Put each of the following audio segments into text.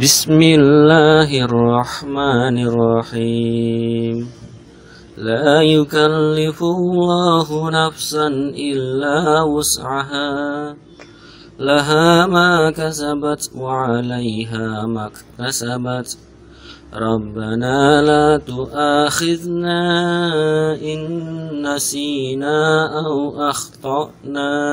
بسم الله الرحمن الرحيم لا يكلف الله نفسا إلا وسعها لها ما كسبت وعليها ما اكتسبت ربنا لا تؤاخذنا إن نسينا أو أخطأنا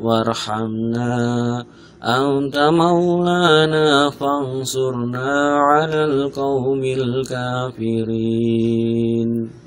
وارحمنا أنت مولانا فانصرنا على القوم الكافرين